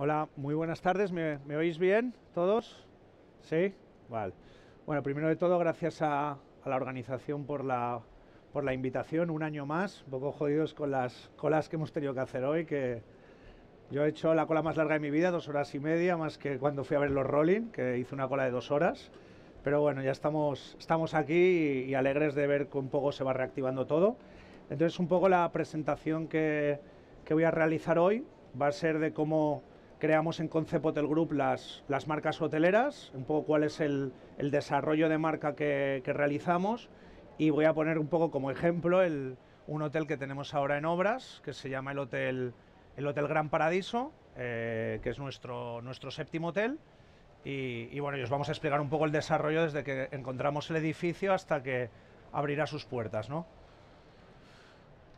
Hola, muy buenas tardes. ¿Me, oís bien todos? ¿Sí? Vale. Bueno, primero de todo, gracias a, la organización por la, invitación, un año más, un poco jodidos con las colas que hemos tenido que hacer hoy, que yo he hecho la cola más larga de mi vida, dos horas y media, más que cuando fui a ver los Rolling, que hice una cola de dos horas. Pero bueno, ya estamos, estamos aquí y, alegres de ver que un poco se va reactivando todo. Entonces, un poco la presentación que, que voy a realizar hoy va a ser de cómo creamos en Concept Hotel Group las, marcas hoteleras, un poco cuál es el, desarrollo de marca que, realizamos y voy a poner un poco como ejemplo un hotel que tenemos ahora en obras, que se llama el Hotel, el hotel Gran Paradiso, eh, que es nuestro, séptimo hotel. Y, bueno, y os vamos a explicar un poco el desarrollo desde que encontramos el edificio hasta que abrirá sus puertas, ¿no?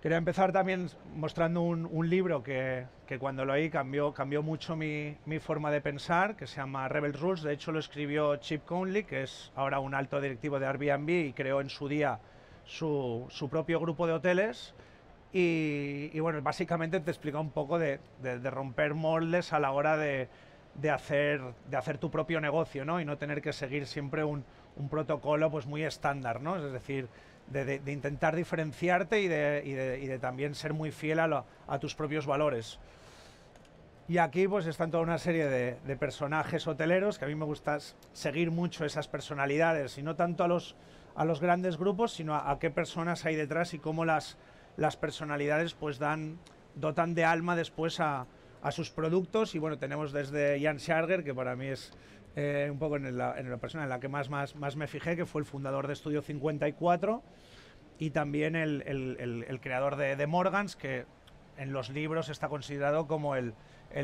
Quería empezar también mostrando un, libro que, que, cuando lo oí cambió, cambió mucho mi, mi, forma de pensar, que se llama Rebel Rules. De hecho, lo escribió Chip Conley, que es ahora un alto directivo de Airbnb y creó en su día su, su propio grupo de hoteles. Y, bueno, básicamente te explica un poco de, de, de romper moldes a la hora de, de, hacer, de hacer tu propio negocio, ¿no? Y no tener que seguir siempre un, un protocolo pues muy estándar, ¿no? Es decir, de, intentar diferenciarte y de, también ser muy fiel a, tus propios valores. Y aquí pues están toda una serie de, personajes hoteleros que a mí me gusta seguir mucho esas personalidades y no tanto a los, a los grandes grupos, sino a, qué personas hay detrás y cómo las, las personalidades pues dan, dotan de alma después a, sus productos y bueno, tenemos desde Jan Scharger, que para mí es eh, un poco en la, persona en la que más, más, me fijé, que fue el fundador de Estudio 54 y también el, creador de, de, Morgans, que en los libros está considerado como el,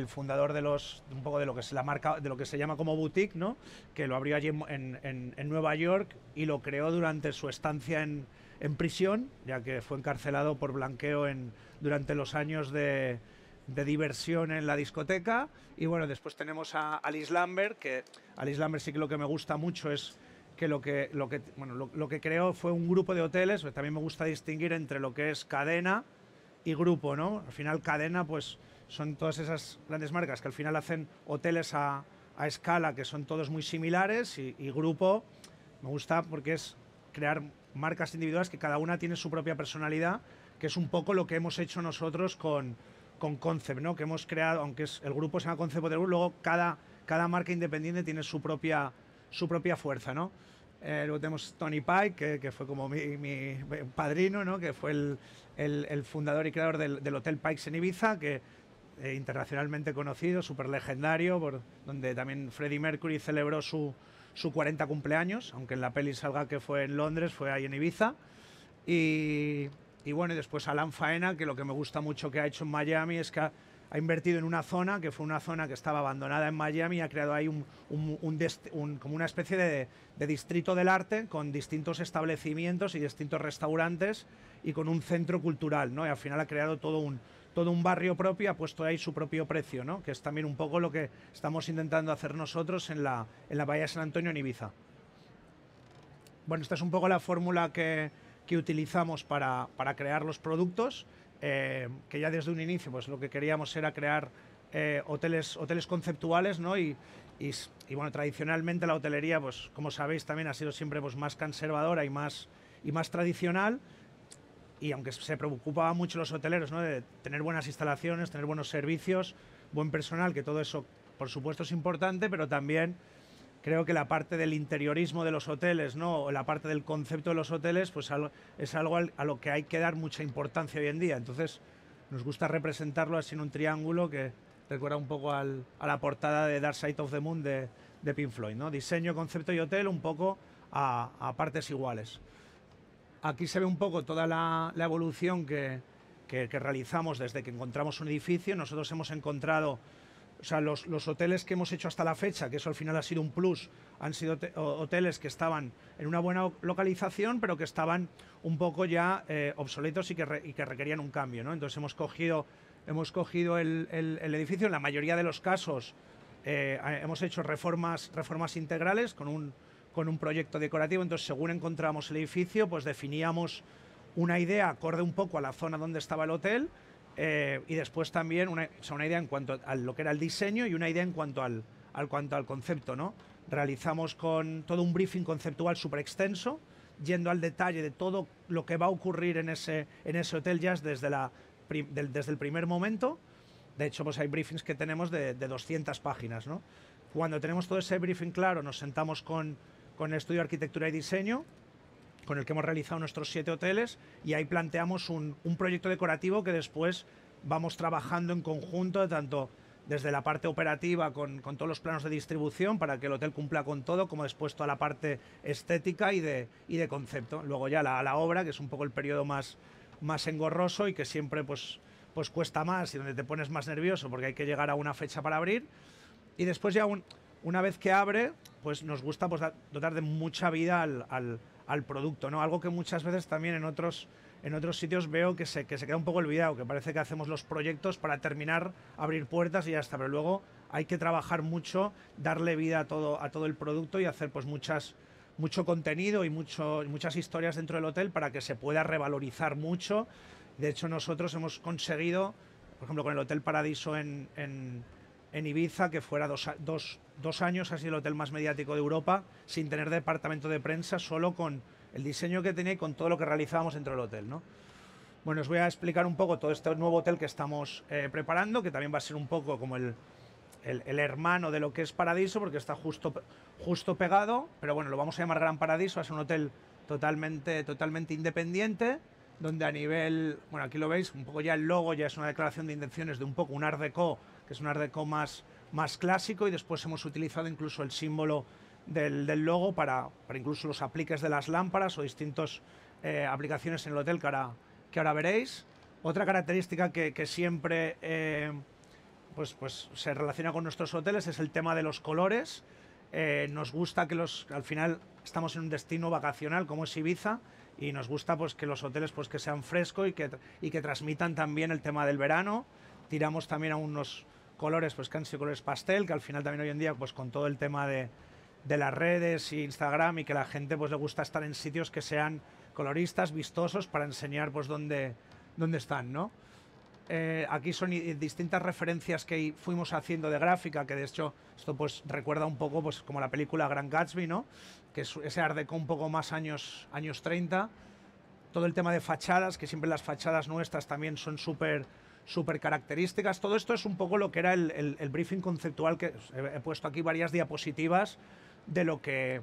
fundador de los un poco de lo que es la marca de lo que se llama como boutique no que lo abrió allí en, en Nueva York y lo creó durante su estancia en, prisión ya que fue encarcelado por blanqueo en durante los años de de diversión en la discoteca. Y bueno, después tenemos a Alice Lambert, que Alice Lambert sí que lo que me gusta mucho es que lo que, lo que, bueno, lo, que creó fue un grupo de hoteles, también me gusta distinguir entre lo que es cadena y grupo, ¿no? Al final cadena, pues son todas esas grandes marcas que al final hacen hoteles a, escala, que son todos muy similares, y grupo me gusta porque es crear marcas individuales que cada una tiene su propia personalidad, que es un poco lo que hemos hecho nosotros con, con Concept, ¿no? Que hemos creado, aunque es, el grupo se llama Concept Hotel luego cada, cada marca independiente tiene su propia, su propia fuerza, ¿no? Eh, luego tenemos Tony Pike, que, fue como mi, padrino, ¿no? Que fue el, fundador y creador del, Hotel Pikes en Ibiza, que eh, internacionalmente conocido, súper legendario, por, donde también Freddie Mercury celebró su, su 40 cumpleaños, aunque en la peli salga que fue en Londres, fue ahí en Ibiza. Y y bueno, y después Alan Faena, que lo que me gusta mucho que ha hecho en Miami es que ha, invertido en una zona, que fue una zona que estaba abandonada en Miami, y ha creado ahí un, como una especie de, distrito del arte con distintos establecimientos y distintos restaurantes y con un centro cultural, ¿no? Y al final ha creado todo un, todo un barrio propio, ha puesto ahí su propio precio, ¿no? Que es también un poco lo que estamos intentando hacer nosotros en la, en la Bahía de San Antonio en Ibiza. Bueno, esta es un poco la fórmula que, que utilizamos para, para crear los productos, eh, que ya desde un inicio pues, lo que queríamos era crear eh, hoteles, hoteles conceptuales, ¿no? Y, y, bueno, tradicionalmente la hotelería, pues como sabéis también ha sido siempre pues, más conservadora y más, y más tradicional, y aunque se preocupaban mucho los hoteleros ¿no? de tener buenas instalaciones, tener buenos servicios, buen personal, que todo eso por supuesto es importante, pero también creo que la parte del interiorismo de los hoteles, ¿no? O la parte del concepto de los hoteles, pues es algo a lo que hay que dar mucha importancia hoy en día. Entonces, nos gusta representarlo así en un triángulo que recuerda un poco a la portada de Dark Side of the Moon de, de Pink Floyd, ¿no? Diseño, concepto y hotel un poco a, partes iguales. Aquí se ve un poco toda la, evolución que realizamos desde que encontramos un edificio. Nosotros hemos encontrado o sea, los, hoteles que hemos hecho hasta la fecha, que eso al final ha sido un plus, han sido hoteles que estaban en una buena localización, pero que estaban un poco ya eh, obsoletos y que, requerían un cambio. ¿no? Entonces hemos cogido, el, edificio, en la mayoría de los casos eh, hemos hecho reformas, reformas integrales con un, con un proyecto decorativo, entonces según encontramos el edificio, pues definíamos una idea acorde un poco a la zona donde estaba el hotel eh, y después también una, una, idea en cuanto a lo que era el diseño y una idea en cuanto al, al, cuanto al concepto. ¿no? Realizamos con todo un briefing conceptual súper extenso, yendo al detalle de todo lo que va a ocurrir en ese, en ese hotel jazz desde, la, desde el primer momento. De hecho, pues hay briefings que tenemos de, 200 páginas. ¿no? Cuando tenemos todo ese briefing claro, nos sentamos con, con el estudio de arquitectura y diseño con el que hemos realizado nuestros siete hoteles y ahí planteamos un, proyecto decorativo que después vamos trabajando en conjunto, tanto desde la parte operativa con, todos los planos de distribución para que el hotel cumpla con todo, como después toda la parte estética y de, de concepto. Luego ya la, la obra, que es un poco el periodo más, más engorroso y que siempre pues, pues cuesta más y donde te pones más nervioso porque hay que llegar a una fecha para abrir. Y después ya una vez que abre, pues nos gusta pues, dotar de mucha vida al, al al producto, ¿no? Algo que muchas veces también en otros en otros sitios veo que se, queda un poco olvidado, que parece que hacemos los proyectos para terminar, abrir puertas y ya está, pero luego hay que trabajar mucho, darle vida a todo, a todo el producto y hacer pues muchas, mucho contenido y mucho, muchas historias dentro del hotel para que se pueda revalorizar mucho. De hecho, nosotros hemos conseguido, por ejemplo, con el Hotel Paradiso en, en en Ibiza, que fuera dos, dos, años, ha sido el hotel más mediático de Europa, sin tener departamento de prensa, solo con el diseño que tenía y con todo lo que realizábamos dentro del hotel. ¿no? Bueno, os voy a explicar un poco todo este nuevo hotel que estamos eh, preparando, que también va a ser un poco como el, hermano de lo que es Paradiso, porque está justo, justo pegado, pero bueno, lo vamos a llamar Gran Paradiso, es un hotel totalmente, totalmente independiente, donde a nivel, bueno, aquí lo veis, un poco ya el logo ya es una declaración de intenciones de un poco un art deco que es un art más, más clásico y después hemos utilizado incluso el símbolo del, del logo para, para, incluso los apliques de las lámparas o distintas eh, aplicaciones en el hotel que ahora, que ahora veréis. Otra característica que, que siempre eh, pues, pues se relaciona con nuestros hoteles es el tema de los colores. Eh, nos gusta que los, al final estamos en un destino vacacional como es Ibiza y nos gusta pues que los hoteles pues que sean frescos y que, y que transmitan también el tema del verano. Tiramos también a unos colores, pues que han sido colores pastel, que al final también hoy en día, pues con todo el tema de, de las redes y Instagram y que la gente pues le gusta estar en sitios que sean coloristas, vistosos, para enseñar pues dónde, dónde están, ¿no? Eh, aquí son distintas referencias que fuimos haciendo de gráfica, que de hecho esto pues recuerda un poco pues como la película Gran Gatsby, ¿no? Que es ese art un poco más años, años 30. Todo el tema de fachadas, que siempre las fachadas nuestras también son súper súper características. Todo esto es un poco lo que era el, el, briefing conceptual que he, puesto aquí varias diapositivas de lo que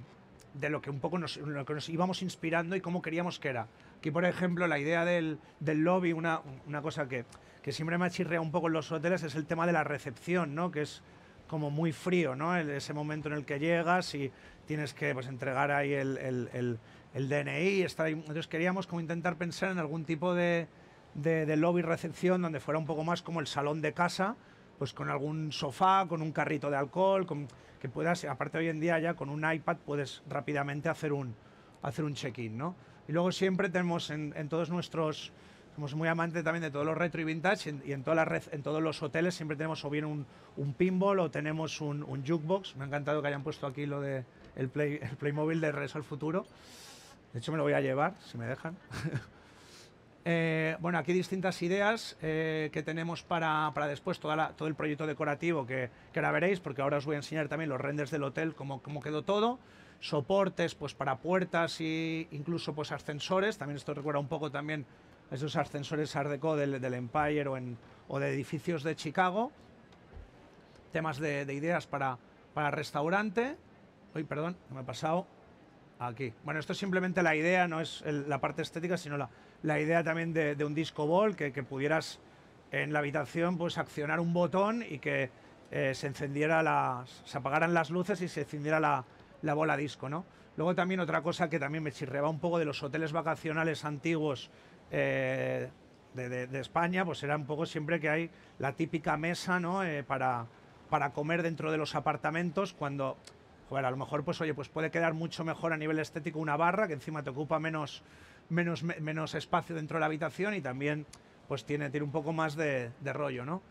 de lo que un poco nos, nos íbamos inspirando y cómo queríamos que era. Aquí, por ejemplo, la idea del, del lobby, una, una cosa que, que, siempre me chirreado un poco en los hoteles, es el tema de la recepción, ¿no? que es como muy frío, ¿no? ese momento en el que llegas y tienes que pues, entregar ahí el, el DNI, Entonces queríamos como intentar pensar en algún tipo de, de, lobby recepción donde fuera un poco más como el salón de casa, pues con algún sofá, con un carrito de alcohol, que puedas, aparte hoy en día ya con un iPad puedes rápidamente hacer un, hacer un check-in, ¿no? Y luego siempre tenemos en, todos nuestros, somos muy amantes también de todos los retro y vintage y en, en todos los hoteles siempre tenemos o bien un, pinball o tenemos un, jukebox. Me ha encantado que hayan puesto aquí lo de el, play, el Playmobil de Regreso al Futuro. De hecho me lo voy a llevar, si me dejan. Eh, bueno, aquí distintas ideas eh, que tenemos para, después, todo el proyecto decorativo que, que, ahora veréis, porque ahora os voy a enseñar también los renders del hotel, cómo, cómo quedó todo, soportes pues para puertas e incluso pues ascensores, también esto recuerda un poco también a esos ascensores Art Deco del, Empire o, en, o, de edificios de Chicago, temas de, ideas para, para restaurante, uy, perdón, me he pasado, aquí. Bueno, esto es simplemente la idea, no es la parte estética, sino la la idea también de, un disco ball, que, pudieras en la habitación pues accionar un botón y que eh, se encendiera las, se apagaran las luces y se encendiera la, la bola disco, ¿no? Luego también otra cosa que también me chirreaba un poco de los hoteles vacacionales antiguos eh, de, España, pues era un poco siempre que hay la típica mesa, ¿no? Eh, para, para comer dentro de los apartamentos cuando, joder, a lo mejor pues oye, pues puede quedar mucho mejor a nivel estético una barra que encima te ocupa menos menos, menos espacio dentro de la habitación y también pues tiene, tiene un poco más de, rollo, ¿no?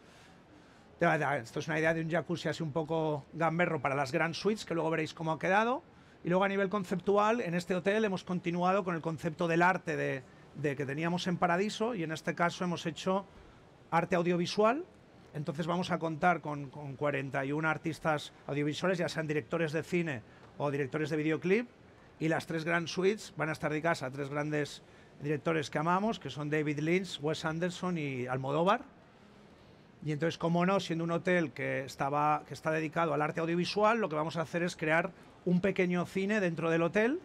Esto es una idea de un jacuzzi así un poco gamberro para las Grand Suites, que luego veréis cómo ha quedado. Y luego a nivel conceptual, en este hotel hemos continuado con el concepto del arte de, que teníamos en Paradiso y en este caso hemos hecho arte audiovisual. Entonces vamos a contar con, con 41 artistas audiovisuales, ya sean directores de cine o directores de videoclip, y las tres grandes Suites van a estar dedicadas a tres grandes directores que amamos, que son David Lynch, Wes Anderson y Almodóvar. Y entonces, como no, siendo un hotel que, estaba, que está dedicado al arte audiovisual, lo que vamos a hacer es crear un pequeño cine dentro del hotel,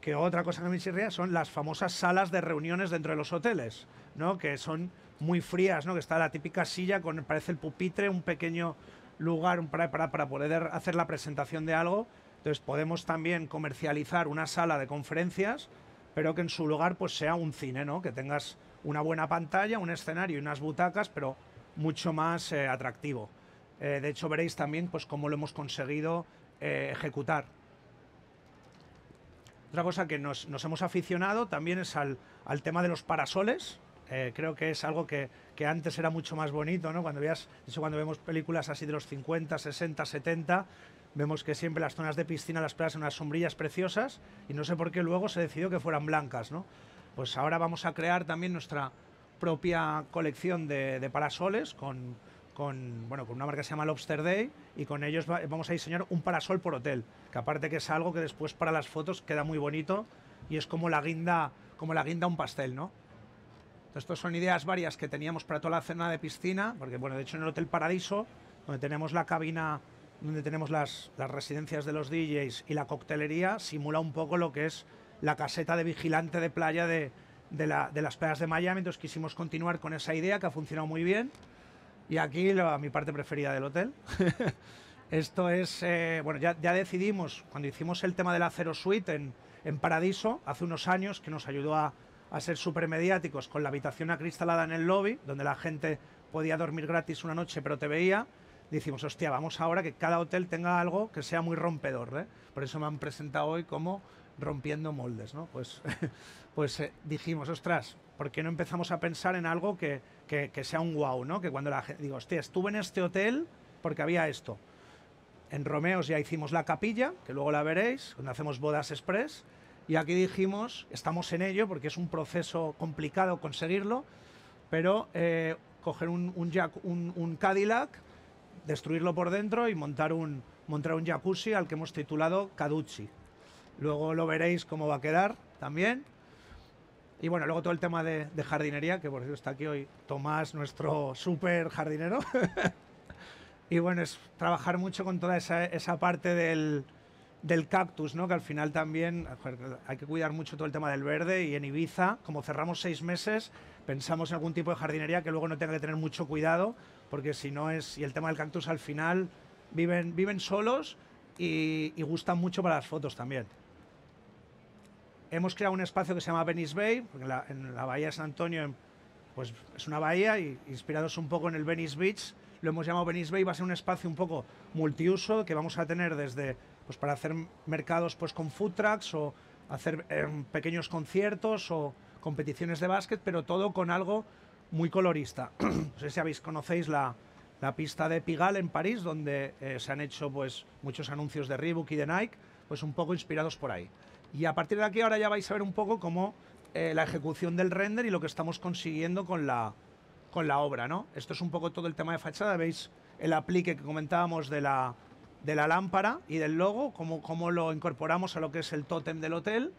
que otra cosa que me chirría son las famosas salas de reuniones dentro de los hoteles, ¿no? que son muy frías, ¿no? que está la típica silla con, parece el pupitre, un pequeño lugar para poder hacer la presentación de algo entonces podemos también comercializar una sala de conferencias, pero que en su lugar pues sea un cine, ¿no? Que tengas una buena pantalla, un escenario y unas butacas, pero mucho más eh, atractivo. Eh, de hecho veréis también pues cómo lo hemos conseguido eh, ejecutar. Otra cosa que nos, hemos aficionado también es al, tema de los parasoles. creo que es algo que, antes era mucho más bonito, ¿no? Cuando veas, cuando vemos películas así de los 50, 60, 70, Vemos que siempre las zonas de piscina las plazas son unas sombrillas preciosas y no sé por qué luego se decidió que fueran blancas, ¿no? Pues ahora vamos a crear también nuestra propia colección de, de parasoles con, con, bueno, con una marca que se llama Lobster Day y con ellos vamos a diseñar un parasol por hotel, que aparte que es algo que después para las fotos queda muy bonito y es como la guinda, como la guinda a un pastel, ¿no? estas son ideas varias que teníamos para toda la cena de piscina, porque bueno, de hecho en el Hotel Paradiso, donde tenemos la cabina donde tenemos las, residencias de los DJs y la coctelería, simula un poco lo que es la caseta de vigilante de playa de, de, las playas de Miami, entonces quisimos continuar con esa idea que ha funcionado muy bien. Y aquí mi parte preferida del hotel. Esto es, eh, bueno, ya, decidimos cuando hicimos el tema del Acero Suite en, en Paradiso, hace unos años, que nos ayudó a, a ser súper mediáticos con la habitación acristalada en el lobby, donde la gente podía dormir gratis una noche pero te veía dijimos, hostia, vamos ahora que cada hotel tenga algo que sea muy rompedor. ¿eh? Por eso me han presentado hoy como rompiendo moldes, ¿no? Pues, pues eh, dijimos, ostras, ¿por qué no empezamos a pensar en algo que, sea un wow, ¿no? Que cuando la gente, digo, hostia, estuve en este hotel porque había esto. En Romeos ya hicimos la capilla, que luego la veréis, cuando hacemos bodas express, y aquí dijimos, estamos en ello porque es un proceso complicado conseguirlo, pero eh, coger un, un Cadillac, destruirlo por dentro y montar un, montar un jacuzzi al que hemos titulado Caducci. Luego lo veréis cómo va a quedar también. Y bueno, luego todo el tema de, jardinería, que por cierto está aquí hoy Tomás, nuestro súper jardinero. y bueno, es trabajar mucho con toda esa, parte del, cactus, ¿no? Que al final también hay que cuidar mucho todo el tema del verde y en Ibiza, como cerramos seis meses, pensamos en algún tipo de jardinería que luego no tenga que tener mucho cuidado porque si no es... Y el tema del cactus al final viven, viven solos y, gustan mucho para las fotos también. Hemos creado un espacio que se llama Venice Bay, en, la, bahía de San Antonio pues, es una bahía y inspirados un poco en el Venice Beach, lo hemos llamado Venice Bay, va a ser un espacio un poco multiuso que vamos a tener desde pues, para hacer mercados pues con food trucks o hacer em, pequeños conciertos o competiciones de básquet, pero todo con algo muy colorista. no sé si habéis, conocéis la, pista de Pigalle en París, donde eh, se han hecho pues, muchos anuncios de Reebok y de Nike, pues un poco inspirados por ahí. Y a partir de aquí ahora ya vais a ver un poco cómo eh, la ejecución del render y lo que estamos consiguiendo con la, con la obra, ¿no? Esto es un poco todo el tema de fachada, veis el aplique que comentábamos de la, de la lámpara y del logo, cómo, cómo lo incorporamos a lo que es el tótem del hotel.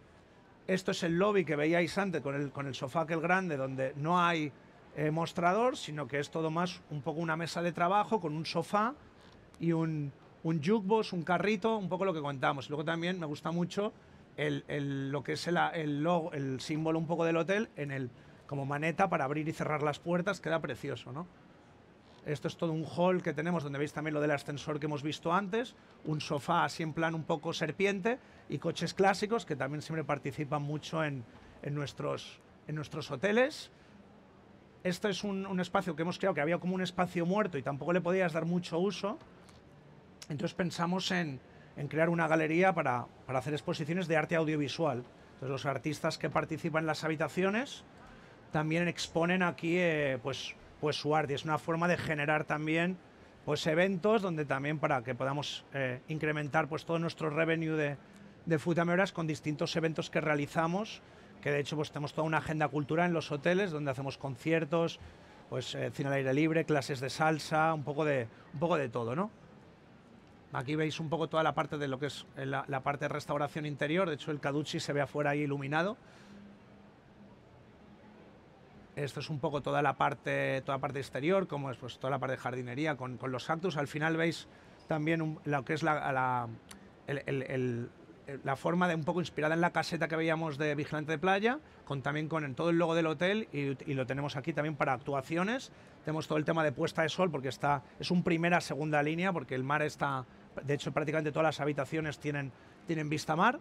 Esto es el lobby que veíais antes con el, con el sofá aquel grande donde no hay eh, mostrador, sino que es todo más un poco una mesa de trabajo con un sofá y un, un jukebox, un carrito, un poco lo que contamos. Luego también me gusta mucho el, el, lo que es el, logo, el símbolo un poco del hotel en el, como maneta para abrir y cerrar las puertas, queda precioso, ¿no? Esto es todo un hall que tenemos donde veis también lo del ascensor que hemos visto antes, un sofá así en plan un poco serpiente y coches clásicos que también siempre participan mucho en, en nuestros, en nuestros hoteles. Este es un, espacio que hemos creado que había como un espacio muerto y tampoco le podías dar mucho uso. Entonces pensamos en, crear una galería para, hacer exposiciones de arte audiovisual. Entonces los artistas que participan en las habitaciones también exponen aquí eh, pues, pues, su arte. Es una forma de generar también pues eventos donde también para que podamos eh, incrementar pues todo nuestro revenue de, de con distintos eventos que realizamos que de hecho pues tenemos toda una agenda cultural en los hoteles donde hacemos conciertos, pues eh, cine al aire libre, clases de salsa, un poco de, un poco de todo, ¿no? Aquí veis un poco toda la parte de lo que es eh, la, parte de restauración interior, de hecho el Caducci se ve afuera ahí iluminado. Esto es un poco toda la parte, toda la parte exterior, como es pues, toda la parte de jardinería con, los cactus. Al final veis también lo que es la, el, eh, la forma de un poco inspirada en la caseta que veíamos de Vigilante de Playa, con también con todo el logo del hotel y, lo tenemos aquí también para actuaciones. Tenemos todo el tema de puesta de sol porque está es un primera segunda línea porque el mar está, de hecho prácticamente todas las habitaciones tienen tienen vista mar.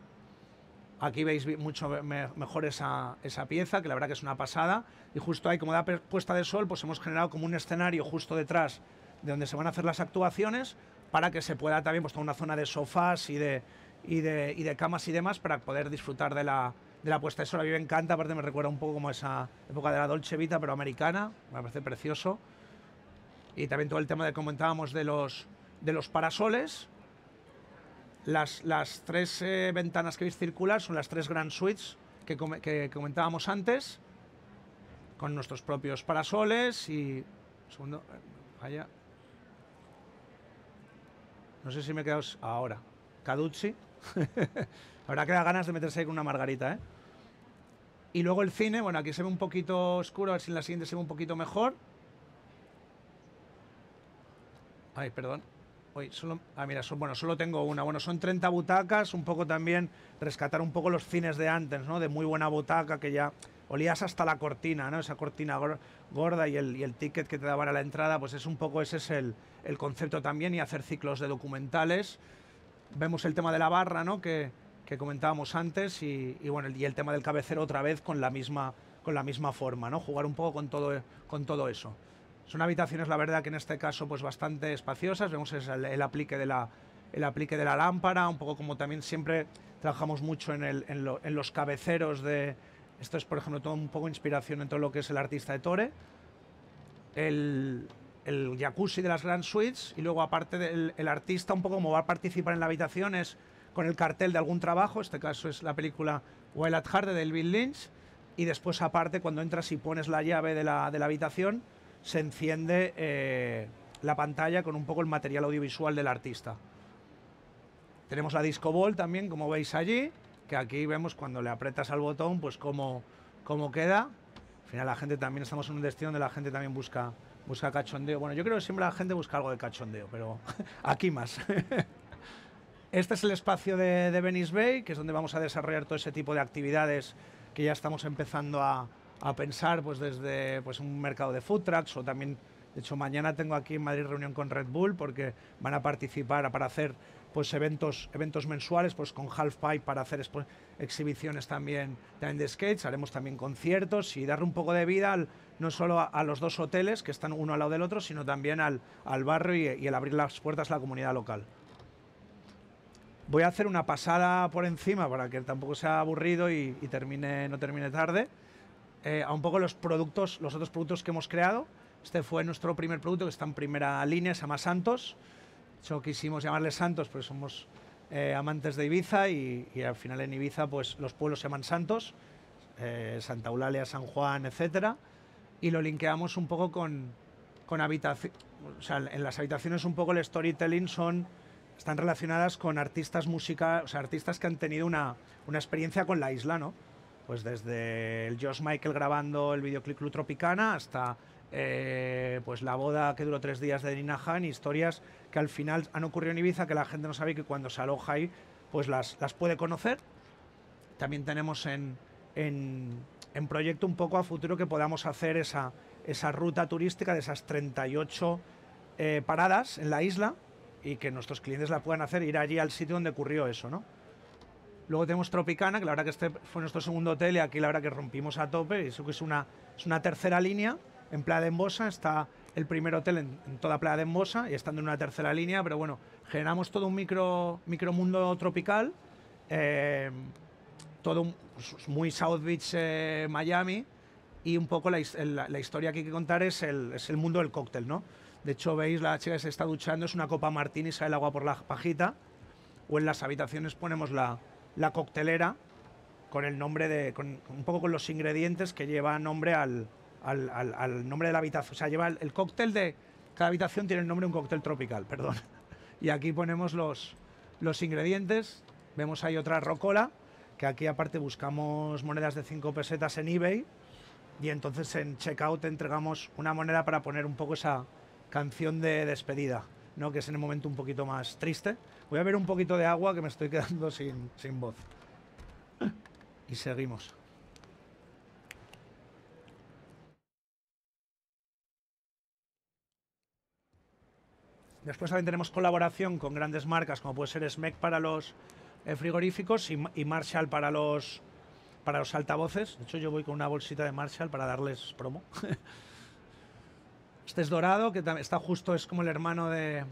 Aquí veis mucho mejor esa, pieza, que la verdad que es una pasada. Y justo ahí, como da puesta de sol, pues hemos generado como un escenario justo detrás de donde se van a hacer las actuaciones para que se pueda también pues, toda una zona de sofás y de, y de, y de camas y demás para poder disfrutar de la, de la puesta de sol. A mí me encanta, aparte me recuerda un poco como esa época de la Dolce Vita, pero americana, me parece precioso. Y también todo el tema de comentábamos de los, de los parasoles. Las, las tres eh, ventanas que veis circular son las tres Grand Suites que, comentábamos antes, con nuestros propios parasoles y... Segundo, vaya No sé si me he quedado ahora. Caducci. Habrá que dar ganas de meterse ahí con una margarita, ¿eh? Y luego el cine, bueno, aquí se ve un poquito oscuro, a ver si en la siguiente se ve un poquito mejor. Ay, perdón. Hoy solo, ah, mira, bueno, solo tengo una. Bueno, son 30 butacas, un poco también rescatar un poco los cines de antes, ¿no? De muy buena butaca que ya olías hasta la cortina, ¿no? Esa cortina gorda y el, ticket que te daban a la entrada, pues es un poco ese es el, el concepto también y hacer ciclos de documentales vemos el tema de la barra, ¿no? Que, que comentábamos antes y, bueno, y el tema del cabecero otra vez con la misma, con la misma forma, ¿no? Jugar un poco con todo, con todo eso. Son habitaciones, la verdad, que en este caso pues bastante espaciosas. Vemos el, aplique, de la, el aplique de la lámpara, un poco como también siempre trabajamos mucho en, los cabeceros de... Esto es, por ejemplo, todo un poco inspiración en todo lo que es el artista de Tore. El, el jacuzzi de las Grand Suites y luego aparte del el artista un poco como va a participar en la habitación es con el cartel de algún trabajo, este caso es la película Wild at Heart de David Lynch y después aparte cuando entras y pones la llave de la, habitación se enciende eh, la pantalla con un poco el material audiovisual del artista. Tenemos la Disco Ball también, como veis allí, que aquí vemos cuando le apretas al botón, pues cómo, cómo queda. Al final la gente también, estamos en un destino donde la gente también busca Busca cachondeo. Bueno, yo creo que siempre la gente busca algo de cachondeo, pero aquí más. Este es el espacio de, de, Venice Bay, que es donde vamos a desarrollar todo ese tipo de actividades que ya estamos empezando a, a pensar pues desde pues, un mercado de food trucks o también, de hecho, mañana tengo aquí en Madrid reunión con Red Bull porque van a participar para hacer pues eventos, eventos mensuales, pues con Half Pipe para hacer exhibiciones también, de skates, haremos también conciertos y darle un poco de vida al, no solo a, los dos hoteles que están uno al lado del otro, sino también al, al barrio y, y el abrir las puertas a la comunidad local. Voy a hacer una pasada por encima para que tampoco sea aburrido y, termine, no termine tarde. Eh, a un poco los productos, los otros productos que hemos creado. Este fue nuestro primer producto que está en primera línea, se llama Santos quisimos llamarles santos, pues somos eh, amantes de Ibiza y, al final en Ibiza pues los pueblos se llaman santos, eh, Santa Eulalia, San Juan, etc. Y lo linkeamos un poco con, con habitación, o sea, en las habitaciones un poco el storytelling son, están relacionadas con artistas música, o sea, artistas que han tenido una, una experiencia con la isla, ¿no? Pues desde el Josh Michael grabando el videoclip Club Tropicana hasta eh, pues la boda que duró tres días de Nina Han, historias que al final han ocurrido en Ibiza, que la gente no sabe que cuando se aloja ahí, pues las, las puede conocer. También tenemos en, proyecto un poco a futuro que podamos hacer esa, esa ruta turística de esas 38 eh, paradas en la isla y que nuestros clientes la puedan hacer, ir allí al sitio donde ocurrió eso, ¿no? Luego tenemos Tropicana, que la verdad que este fue nuestro segundo hotel y aquí la verdad que rompimos a tope, y eso que es una, es una tercera línea en Playa de Embosa, está el primer hotel en, toda Playa de Embosa y estando en una tercera línea, pero bueno, generamos todo un micro, micromundo tropical, eh, todo pues, pues, muy South Beach, eh, Miami, y un poco la, historia que hay que contar es el, es el, mundo del cóctel, ¿no? De hecho, veis, la chica que se está duchando es una copa martini, sale el agua por la pajita, o en las habitaciones ponemos la, la coctelera con el nombre de, un poco con los ingredientes que lleva nombre al, al, nombre de la habitación. O sea, lleva el, cóctel de. Cada habitación tiene el nombre de un cóctel tropical, perdón. Y aquí ponemos los, los ingredientes. Vemos hay otra rocola, que aquí aparte buscamos monedas de 5 pesetas en eBay. Y entonces en checkout entregamos una moneda para poner un poco esa canción de despedida. ¿no? que es en el momento un poquito más triste. Voy a ver un poquito de agua que me estoy quedando sin voz. Y seguimos. Después también tenemos colaboración con grandes marcas como puede ser SMEC para los eh, frigoríficos y, Marshall para los, para los altavoces. De hecho, yo voy con una bolsita de Marshall para darles promo. este es dorado, que está justo, es como el hermano de...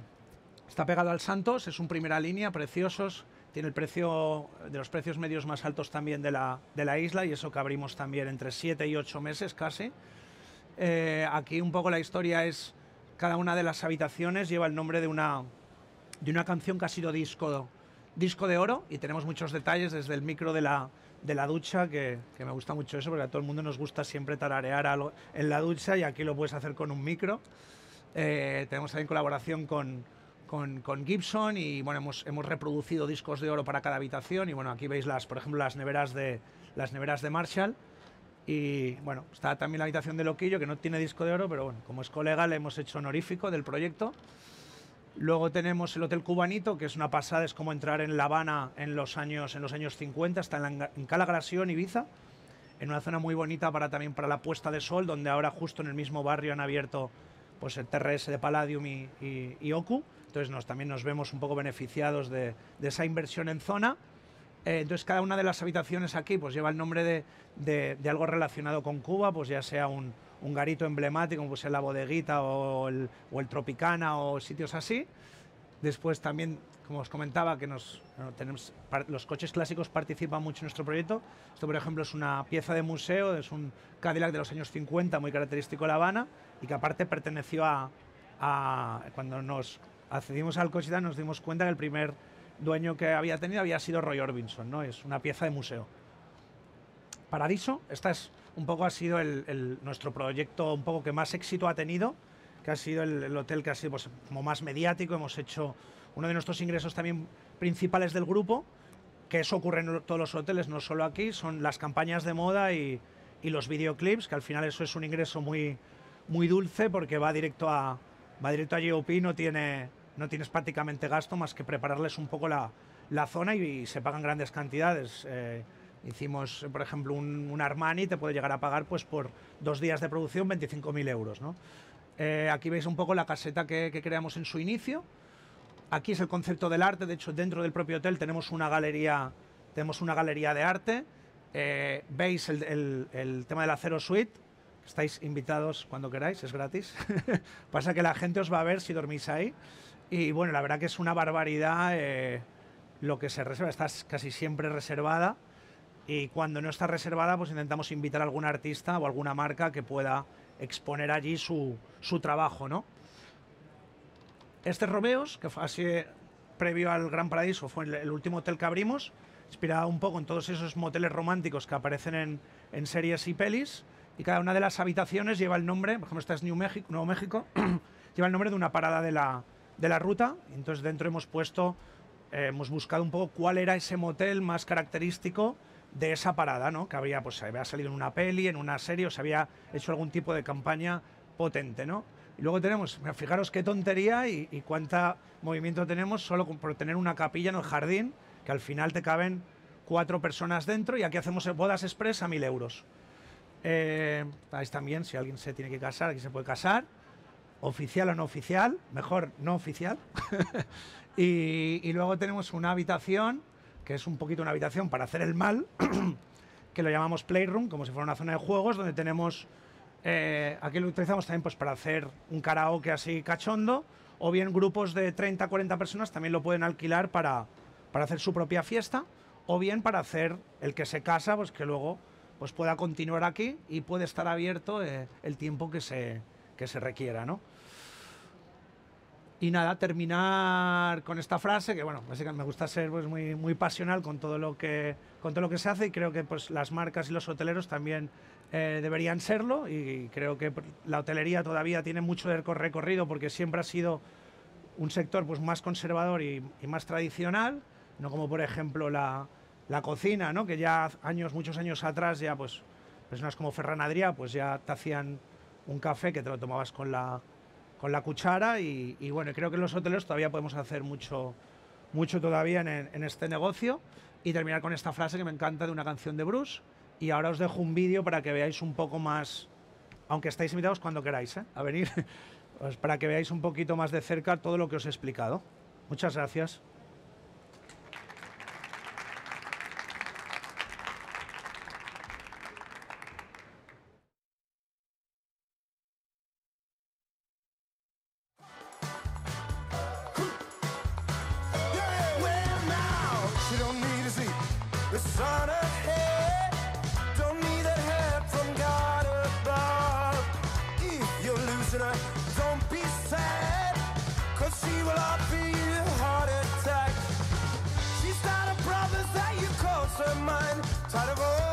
Está pegado al Santos, es un primera línea, preciosos. Tiene el precio de los precios medios más altos también de la, isla y eso que abrimos también entre 7 y 8 meses casi. Eh, aquí un poco la historia es cada una de las habitaciones lleva el nombre de una, canción que ha sido disco, disco de oro y tenemos muchos detalles desde el micro de la, ducha, que, me gusta mucho eso, porque a todo el mundo nos gusta siempre tararear en la ducha y aquí lo puedes hacer con un micro. Eh, tenemos también colaboración con, Gibson y bueno, hemos, reproducido discos de oro para cada habitación y bueno, aquí veis las, por ejemplo, las neveras de, las neveras de Marshall y bueno, está también la habitación de Loquillo, que no tiene disco de oro, pero bueno, como es colega le hemos hecho honorífico del proyecto. Luego tenemos el Hotel Cubanito, que es una pasada, es como entrar en La Habana en los años, en los años 50, está en, Cala Calagrasión, Ibiza, en una zona muy bonita para también para la puesta de sol, donde ahora justo en el mismo barrio han abierto pues el TRS de Palladium y, OCU. Entonces nos, también nos vemos un poco beneficiados de esa inversión en zona. Eh, entonces cada una de las habitaciones aquí pues lleva el nombre de, de, algo relacionado con Cuba, pues ya sea un, garito emblemático, pues la bodeguita o el, Tropicana o sitios así. Después también, como os comentaba, que nos, tenemos, los coches clásicos participan mucho en nuestro proyecto. Esto, por ejemplo, es una pieza de museo, es un Cadillac de los años 50, muy característico de La Habana, y que aparte perteneció a, a cuando nos accedimos al coche nos dimos cuenta que el primer dueño que había tenido había sido Roy Orbison, ¿no? Es una pieza de museo. Paradiso, esta es un poco ha sido nuestro proyecto un poco que más éxito ha tenido, que ha sido el, hotel que ha sido pues, como más mediático, hemos hecho uno de nuestros ingresos también principales del grupo, que eso ocurre en todos los hoteles, no solo aquí, son las campañas de moda y, y los videoclips, que al final eso es un ingreso muy, muy dulce porque va directo a, va directo a GOP, no tiene, no tienes prácticamente gasto más que prepararles un poco la, zona y, se pagan grandes cantidades. Eh, hicimos, por ejemplo, un, un, Armani, te puede llegar a pagar pues, por dos días de producción 25.000 euros. Eh, aquí veis un poco la caseta que, creamos en su inicio. Aquí es el concepto del arte, de hecho dentro del propio hotel tenemos una galería, tenemos una galería de arte. Eh, veis el, el tema del acero suite, estáis invitados cuando queráis, es gratis. Pasa que la gente os va a ver si dormís ahí. Y bueno, la verdad que es una barbaridad eh, lo que se reserva, está casi siempre reservada. Y cuando no está reservada, pues intentamos invitar a algún artista o alguna marca que pueda exponer allí su, trabajo, ¿no? Este Romeos, que fue así previo al Gran Paradiso. fue el, último hotel que abrimos, inspirado un poco en todos esos moteles románticos que aparecen en, series y pelis. Y cada una de las habitaciones lleva el nombre, por ejemplo, esta es New México, Nuevo México, lleva el nombre de una parada de la, de la ruta. Entonces dentro hemos puesto, eh, hemos buscado un poco cuál era ese motel más característico de esa parada, ¿no? Que había, pues, había salido en una peli, en una serie, o se había hecho algún tipo de campaña potente, ¿no? Y luego tenemos, fijaros qué tontería y, cuánta cuánto movimiento tenemos solo por tener una capilla en el jardín, que al final te caben cuatro personas dentro y aquí hacemos bodas express a mil euros. Eh, también, si alguien se tiene que casar, aquí se puede casar oficial o no oficial, mejor no oficial. y, luego tenemos una habitación, que es un poquito una habitación para hacer el mal, que lo llamamos Playroom, como si fuera una zona de juegos, donde tenemos, eh, aquí lo utilizamos también pues, para hacer un karaoke así cachondo, o bien grupos de 30, 40 personas también lo pueden alquilar para, para hacer su propia fiesta, o bien para hacer el que se casa, pues que luego pues pueda continuar aquí y puede estar abierto eh, el tiempo que se, que se requiera, ¿no? Y nada, terminar con esta frase, que bueno, básicamente me gusta ser pues, muy, muy pasional con todo, lo que, con todo lo que se hace y creo que pues, las marcas y los hoteleros también eh, deberían serlo y creo que la hotelería todavía tiene mucho de recorrido porque siempre ha sido un sector pues, más conservador y, y más tradicional, no como por ejemplo la, la, cocina, ¿no? que ya años, muchos años atrás ya pues personas como Ferran Adrià pues ya te hacían un café que te lo tomabas con la, cuchara y, bueno, creo que en los hoteles todavía podemos hacer mucho, mucho todavía en, este negocio y terminar con esta frase que me encanta de una canción de Bruce y ahora os dejo un vídeo para que veáis un poco más, aunque estáis invitados cuando queráis ¿eh? a venir, pues para que veáis un poquito más de cerca todo lo que os he explicado. Muchas gracias. lost her tired of all.